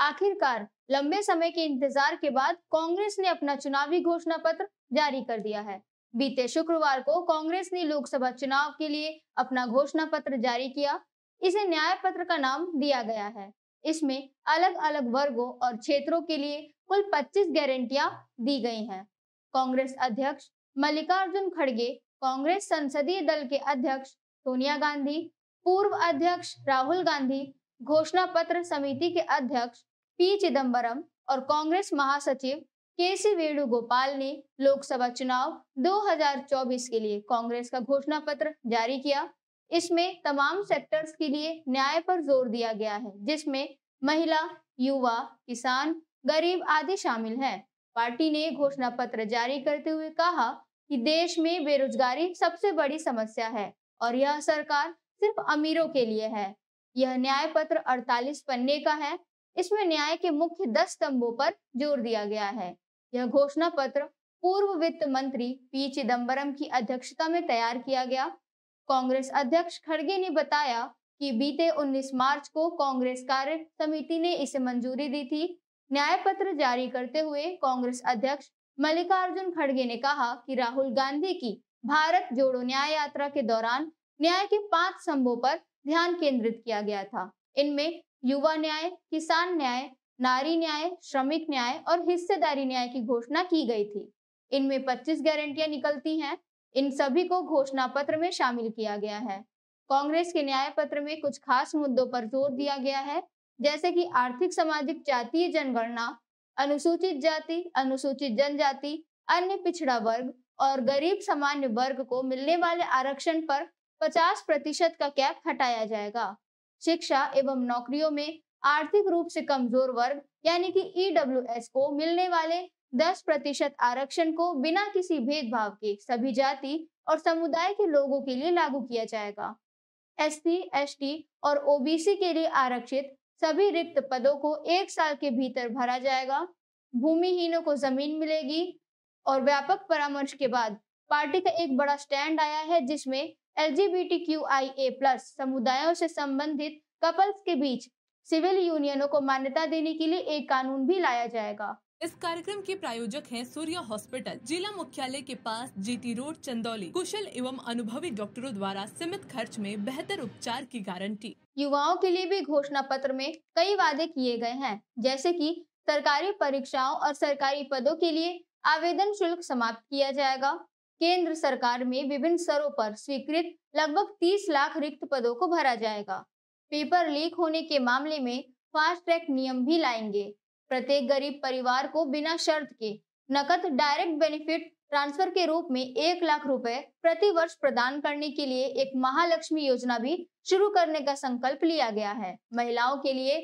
आखिरकार लंबे समय के इंतजार के बाद कांग्रेस ने अपना चुनावी घोषणा पत्र जारी कर दिया है बीते शुक्रवार को कांग्रेस ने लोकसभा चुनाव के लिए अपना घोषणा पत्र जारी किया इसे न्याय पत्र का नाम दिया गया है इसमें अलग अलग वर्गों और क्षेत्रों के लिए कुल 25 गारंटियां दी गई हैं। कांग्रेस अध्यक्ष मल्लिकार्जुन खड़गे कांग्रेस संसदीय दल के अध्यक्ष सोनिया गांधी पूर्व अध्यक्ष राहुल गांधी घोषणा पत्र समिति के अध्यक्ष पी चिदम्बरम और कांग्रेस महासचिव के सी वेणुगोपाल ने लोकसभा चुनाव 2024 के लिए कांग्रेस का घोषणा पत्र जारी किया इसमें तमाम सेक्टर्स के लिए न्याय पर जोर दिया गया है जिसमें महिला युवा किसान गरीब आदि शामिल हैं। पार्टी ने घोषणा पत्र जारी करते हुए कहा कि देश में बेरोजगारी सबसे बड़ी समस्या है और यह सरकार सिर्फ अमीरों के लिए है यह न्याय पत्र अड़तालीस पन्ने का है इसमें न्याय के मुख्य दस स्तंभों पर जोर दिया गया है यह घोषणा पत्र पूर्व वित्त मंत्री पी चिदम्बरम की अध्यक्षता में तैयार किया गया कांग्रेस अध्यक्ष खड़गे ने बताया कि बीते 19 मार्च को कांग्रेस कार्य समिति ने इसे मंजूरी दी थी न्याय पत्र जारी करते हुए कांग्रेस अध्यक्ष मल्लिकार्जुन खड़गे ने कहा कि राहुल गांधी की भारत जोड़ो न्याय यात्रा के दौरान न्याय के पांच स्तंभों पर ध्यान केंद्रित किया गया था इनमें युवा न्याय किसान न्याय नारी न्याय श्रमिक न्याय और हिस्सेदारी न्याय की घोषणा की गई थी इनमें 25 गारंटियां निकलती हैं इन सभी को घोषणा पत्र में शामिल किया गया है कांग्रेस के न्याय पत्र में कुछ खास मुद्दों पर जोर दिया गया है जैसे कि आर्थिक सामाजिक जातीय जनगणना अनुसूचित जाति अनुसूचित जनजाति अन्य पिछड़ा वर्ग और गरीब सामान्य वर्ग को मिलने वाले आरक्षण पर 50 प्रतिशत का कैप हटाया जाएगा शिक्षा एवं नौकरियों में आर्थिक रूप से कमजोर वर्ग यानी कि ईडब्ल्यूएस e को मिलने वाले 10 प्रतिशत आरक्षण को बिना किसी भेदभाव के सभी जाति और समुदाय के लोगों के लिए लागू किया जाएगा एस सी और ओबीसी के लिए आरक्षित सभी रिक्त पदों को एक साल के भीतर भरा जाएगा भूमिहीनों को जमीन मिलेगी और व्यापक परामर्श के बाद पार्टी का एक बड़ा स्टैंड आया है जिसमें एल प्लस समुदायों से संबंधित कपल्स के बीच सिविल यूनियनों को मान्यता देने के लिए एक कानून भी लाया जाएगा इस कार्यक्रम के प्रायोजक हैं सूर्य हॉस्पिटल जिला मुख्यालय के पास जीटी रोड चंदौली कुशल एवं अनुभवी डॉक्टरों द्वारा सीमित खर्च में बेहतर उपचार की गारंटी युवाओं के लिए भी घोषणा पत्र में कई वादे किए गए हैं जैसे कि सरकारी परीक्षाओं और सरकारी पदों के लिए आवेदन शुल्क समाप्त किया जाएगा केंद्र सरकार में विभिन्न स्तरों पर स्वीकृत लगभग 30 लाख रिक्त पदों को भरा जाएगा पेपर लीक होने के मामले में फास्ट ट्रैक नियम भी लाएंगे प्रत्येक गरीब परिवार को बिना शर्त के नकद डायरेक्ट बेनिफिट ट्रांसफर के रूप में एक लाख रुपए प्रति वर्ष प्रदान करने के लिए एक महालक्ष्मी योजना भी शुरू करने का संकल्प लिया गया है महिलाओं के लिए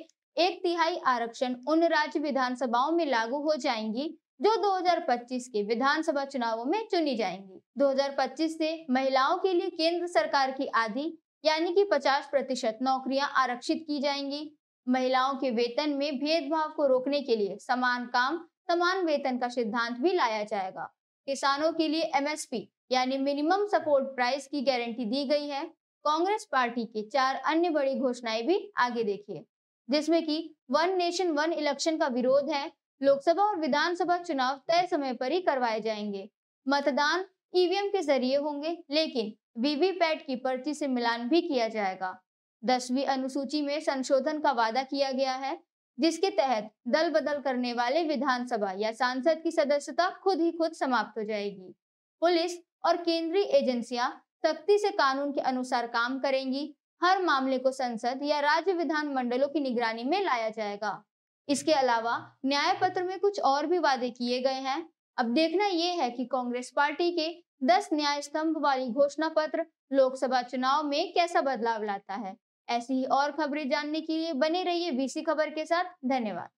एक तिहाई आरक्षण उन राज्य विधानसभाओं में लागू हो जाएंगी जो 2025 के विधानसभा चुनावों में चुनी जाएंगी 2025 से महिलाओं के लिए केंद्र सरकार की आधी यानी कि 50 प्रतिशत नौकरियां आरक्षित की जाएंगी महिलाओं के वेतन में भेदभाव को रोकने के लिए समान काम समान वेतन का सिद्धांत भी लाया जाएगा किसानों के लिए एमएसपी यानी मिनिमम सपोर्ट प्राइस की गारंटी दी गई है कांग्रेस पार्टी के चार अन्य बड़ी घोषणाएं भी आगे देखिए जिसमें कि वन नेशन वन इलेक्शन का विरोध है लोकसभा और विधानसभा चुनाव तय समय पर ही करवाए जाएंगे मतदान ईवीएम के जरिए होंगे लेकिन वीवीपैट की पर्ची से मिलान भी किया जाएगा दसवीं अनुसूची में संशोधन का वादा किया गया है जिसके तहत दल बदल करने वाले विधानसभा या सांसद की सदस्यता खुद ही खुद समाप्त हो जाएगी पुलिस और केंद्रीय एजेंसियां सख्ती से कानून के अनुसार काम करेंगी हर मामले को संसद या राज्य विधान मंडलों की निगरानी में लाया जाएगा इसके अलावा न्याय पत्र में कुछ और भी वादे किए गए हैं अब देखना यह है कि कांग्रेस पार्टी के 10 न्याय स्तंभ वाली घोषणा पत्र लोकसभा चुनाव में कैसा बदलाव लाता है ऐसी ही और खबरें जानने के लिए बने रहिए बीसी खबर के साथ धन्यवाद